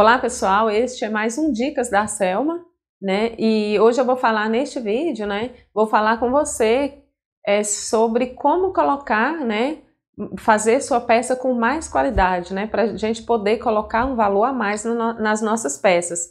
Olá pessoal, este é mais um Dicas da Selma, né? E hoje eu vou falar neste vídeo, né? Vou falar com você é, sobre como colocar, né? Fazer sua peça com mais qualidade, né? Para a gente poder colocar um valor a mais no, nas nossas peças.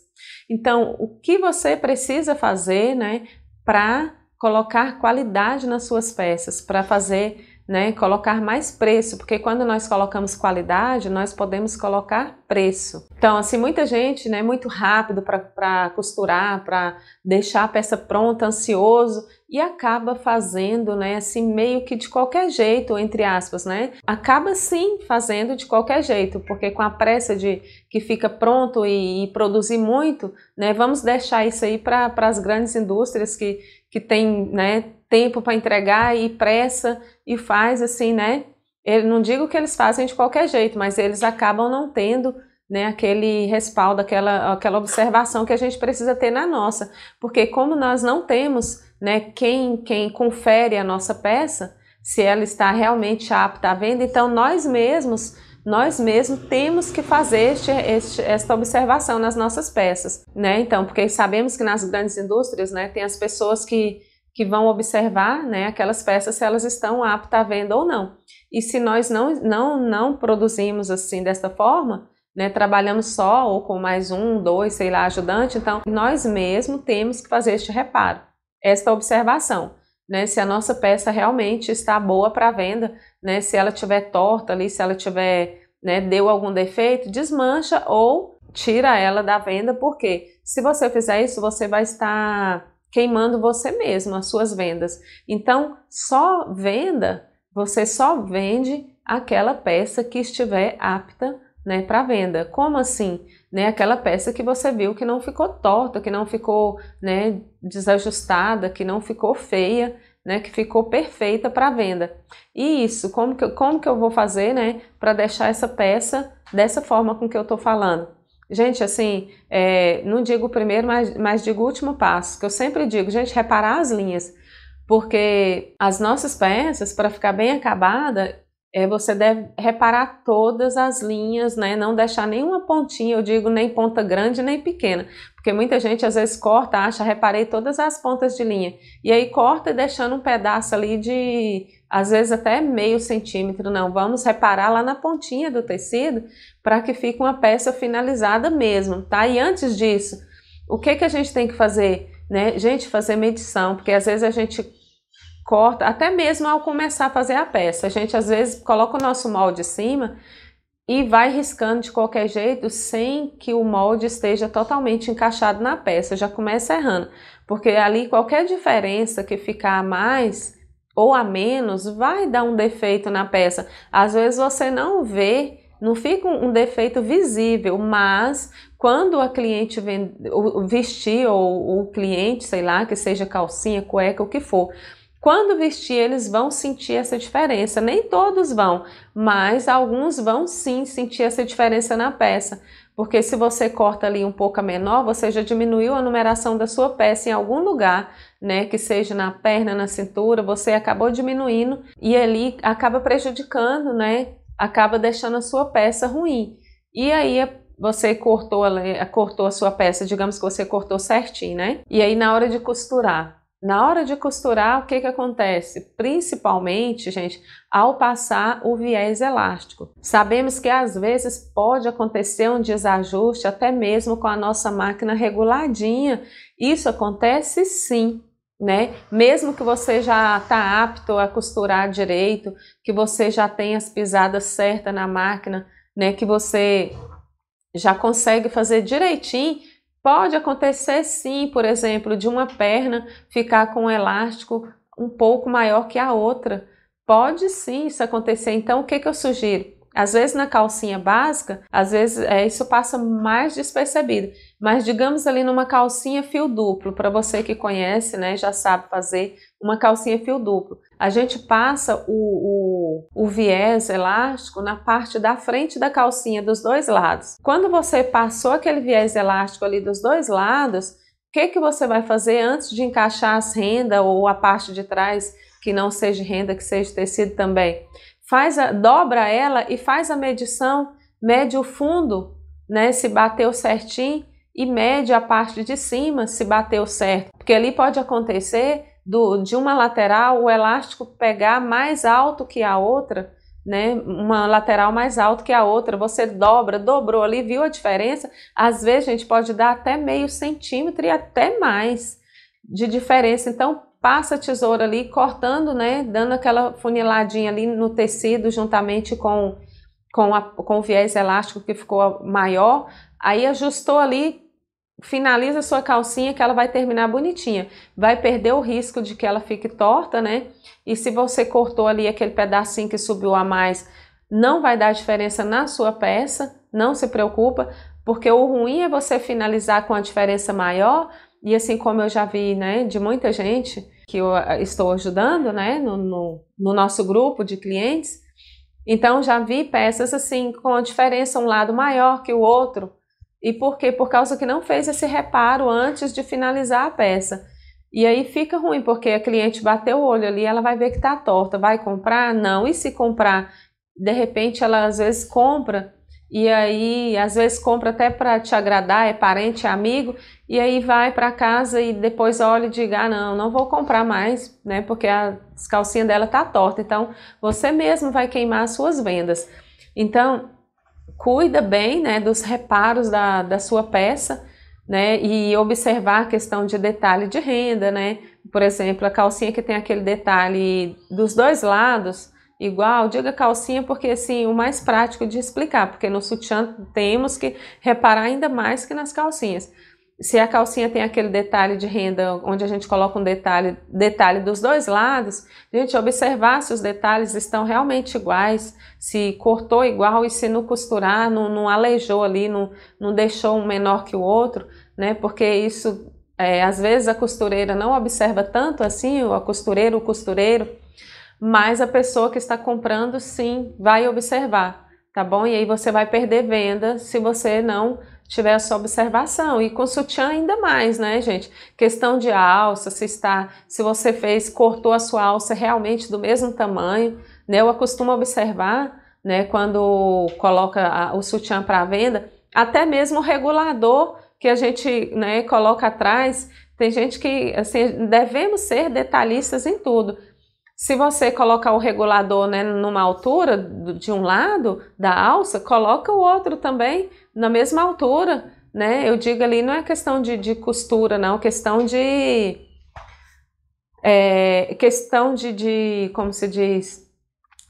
Então, o que você precisa fazer, né? Para colocar qualidade nas suas peças, para fazer né? Colocar mais preço, porque quando nós colocamos qualidade, nós podemos colocar preço. Então, assim, muita gente, né, muito rápido para costurar, para deixar a peça pronta, ansioso, e acaba fazendo, né, assim, meio que de qualquer jeito, entre aspas, né? Acaba sim fazendo de qualquer jeito, porque com a pressa de que fica pronto e, e produzir muito, né, vamos deixar isso aí para as grandes indústrias que, que têm, né, tempo para entregar e pressa e faz assim, né? Eu não digo que eles fazem de qualquer jeito, mas eles acabam não tendo né, aquele respaldo, aquela, aquela observação que a gente precisa ter na nossa. Porque como nós não temos né, quem, quem confere a nossa peça, se ela está realmente apta à venda, então nós mesmos, nós mesmos temos que fazer este, este, esta observação nas nossas peças. Né? Então, porque sabemos que nas grandes indústrias né, tem as pessoas que que vão observar né, aquelas peças se elas estão aptas à venda ou não. E se nós não, não, não produzimos assim desta forma, né, trabalhamos só ou com mais um, dois, sei lá, ajudante, então nós mesmos temos que fazer este reparo, esta observação. Né, se a nossa peça realmente está boa para venda, né, se ela tiver torta ali, se ela tiver, né, deu algum defeito, desmancha ou tira ela da venda, porque se você fizer isso, você vai estar queimando você mesmo, as suas vendas. Então, só venda, você só vende aquela peça que estiver apta né, para venda. Como assim? Né, aquela peça que você viu que não ficou torta, que não ficou né, desajustada, que não ficou feia, né, que ficou perfeita para venda. E isso, como que, como que eu vou fazer né, para deixar essa peça dessa forma com que eu estou falando? Gente, assim, é, não digo o primeiro, mas, mas digo o último passo, que eu sempre digo, gente, reparar as linhas, porque as nossas peças, para ficar bem acabada, é, você deve reparar todas as linhas, né? Não deixar nenhuma pontinha, eu digo nem ponta grande nem pequena, porque muita gente às vezes corta, acha, reparei todas as pontas de linha, e aí corta deixando um pedaço ali de, às vezes até meio centímetro, não, vamos reparar lá na pontinha do tecido para que fique uma peça finalizada mesmo, tá? E antes disso, o que que a gente tem que fazer? Né? Gente, fazer medição, porque às vezes a gente corta, até mesmo ao começar a fazer a peça. A gente às vezes coloca o nosso molde em cima e vai riscando de qualquer jeito sem que o molde esteja totalmente encaixado na peça, já começa errando, porque ali qualquer diferença que ficar a mais ou a menos vai dar um defeito na peça. Às vezes você não vê, não fica um defeito visível, mas quando a cliente vestir ou o cliente, sei lá, que seja calcinha, cueca, o que for, quando vestir, eles vão sentir essa diferença. Nem todos vão, mas alguns vão sim sentir essa diferença na peça. Porque se você corta ali um pouco a menor, você já diminuiu a numeração da sua peça em algum lugar, né? Que seja na perna, na cintura, você acabou diminuindo e ali acaba prejudicando, né? Acaba deixando a sua peça ruim. E aí você cortou, cortou a sua peça, digamos que você cortou certinho, né? E aí na hora de costurar, na hora de costurar, o que, que acontece? Principalmente, gente, ao passar o viés elástico. Sabemos que às vezes pode acontecer um desajuste, até mesmo com a nossa máquina reguladinha. Isso acontece sim, né? Mesmo que você já está apto a costurar direito, que você já tenha as pisadas certas na máquina, né? Que você já consegue fazer direitinho, Pode acontecer sim, por exemplo, de uma perna ficar com um elástico um pouco maior que a outra. Pode sim isso acontecer. Então, o que, que eu sugiro? Às vezes na calcinha básica, às vezes é, isso passa mais despercebido. Mas digamos ali numa calcinha fio duplo, para você que conhece, né, já sabe fazer uma calcinha fio duplo. A gente passa o, o, o viés elástico na parte da frente da calcinha dos dois lados. Quando você passou aquele viés elástico ali dos dois lados, o que, que você vai fazer antes de encaixar as rendas ou a parte de trás que não seja renda, que seja tecido também? faz a, dobra ela e faz a medição, mede o fundo, né, se bateu certinho e mede a parte de cima se bateu certo, porque ali pode acontecer do, de uma lateral o elástico pegar mais alto que a outra, né? Uma lateral mais alto que a outra, você dobra, dobrou ali, viu a diferença? Às vezes, a gente, pode dar até meio centímetro e até mais de diferença. Então, passa a tesoura ali, cortando, né, dando aquela funiladinha ali no tecido juntamente com, com, a, com o viés elástico que ficou maior, aí ajustou ali, finaliza sua calcinha que ela vai terminar bonitinha. Vai perder o risco de que ela fique torta, né? E se você cortou ali aquele pedacinho que subiu a mais, não vai dar diferença na sua peça, não se preocupa, porque o ruim é você finalizar com a diferença maior e assim como eu já vi, né, de muita gente que eu eh, estou ajudando, né, no, no, no nosso grupo de clientes, então já vi peças assim com a diferença um lado maior que o outro. E por quê? Por causa que não fez esse reparo antes de finalizar a peça. E aí fica ruim, porque a cliente bateu o olho ali, ela vai ver que tá torta, vai comprar? Não. E se comprar, de repente ela às vezes compra e aí às vezes compra até para te agradar, é parente, é amigo, e aí vai para casa e depois olha e diga: ah, não, não vou comprar mais, né? Porque a calcinha dela tá torta. Então você mesmo vai queimar as suas vendas. Então cuida bem, né, dos reparos da, da sua peça. Né, e observar a questão de detalhe de renda, né? Por exemplo, a calcinha que tem aquele detalhe dos dois lados, igual, diga calcinha porque assim, o mais prático de explicar, porque no sutiã temos que reparar ainda mais que nas calcinhas. Se a calcinha tem aquele detalhe de renda, onde a gente coloca um detalhe, detalhe dos dois lados, a gente observar se os detalhes estão realmente iguais, se cortou igual e se não costurar, não, não alejou ali, não, não deixou um menor que o outro, né? Porque isso, é, às vezes a costureira não observa tanto assim, a costureira, o costureiro, mas a pessoa que está comprando sim vai observar, tá bom? E aí você vai perder venda se você não tiver a sua observação. E com sutiã ainda mais, né, gente? Questão de alça, se está, se você fez, cortou a sua alça realmente do mesmo tamanho, né? Eu costumo observar, né, quando coloca a, o sutiã para venda, até mesmo o regulador que a gente, né, coloca atrás, tem gente que, assim, devemos ser detalhistas em tudo, se você colocar o regulador né, numa altura de um lado da alça, coloca o outro também na mesma altura, né? Eu digo ali, não é questão de, de costura, não, é questão de... É, questão de, de, como se diz,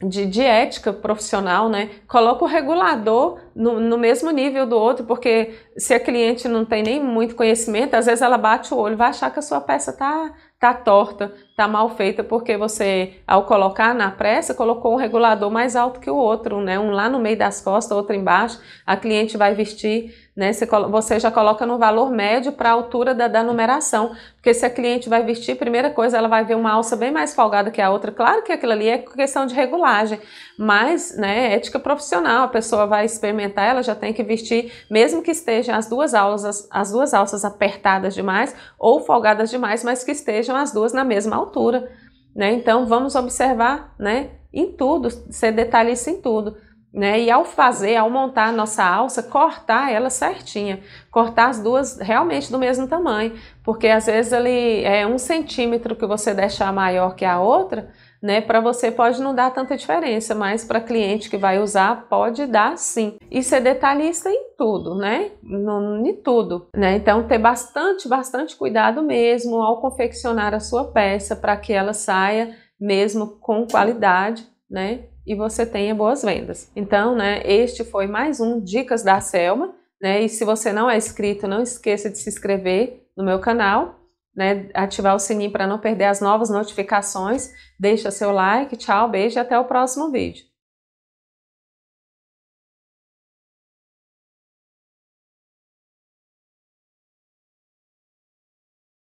de, de ética profissional, né? Coloca o regulador no, no, mesmo nível do outro, porque se a cliente não tem nem muito conhecimento, às vezes ela bate o olho, vai achar que a sua peça tá, tá torta, tá mal feita, porque você, ao colocar na pressa, colocou um regulador mais alto que o outro, né? Um lá no meio das costas, outro embaixo, a cliente vai vestir, né? Você, você já coloca no valor médio para a altura da, da numeração, porque se a cliente vai vestir, primeira coisa, ela vai ver uma alça bem mais folgada que a outra. Claro que aquilo ali é questão de regulagem, mas, né, ética profissional, a pessoa vai experimentar ela já tem que vestir, mesmo que estejam as duas alças, as duas alças apertadas demais ou folgadas demais, mas que estejam as duas na mesma altura. Né? Então vamos observar né, em tudo, ser detalhista em tudo. Né? E ao fazer, ao montar a nossa alça, cortar ela certinha, cortar as duas realmente do mesmo tamanho, porque às vezes ele é um centímetro que você deixar maior que a outra, né? Para você pode não dar tanta diferença, mas para cliente que vai usar pode dar sim. E ser detalhista em tudo, né? No, em tudo, né? Então ter bastante, bastante cuidado mesmo ao confeccionar a sua peça para que ela saia mesmo com qualidade, né? E você tenha boas vendas. Então, né? Este foi mais um Dicas da Selma, né? E se você não é inscrito, não esqueça de se inscrever no meu canal né, ativar o sininho para não perder as novas notificações. Deixa seu like, tchau, beijo e até o próximo vídeo.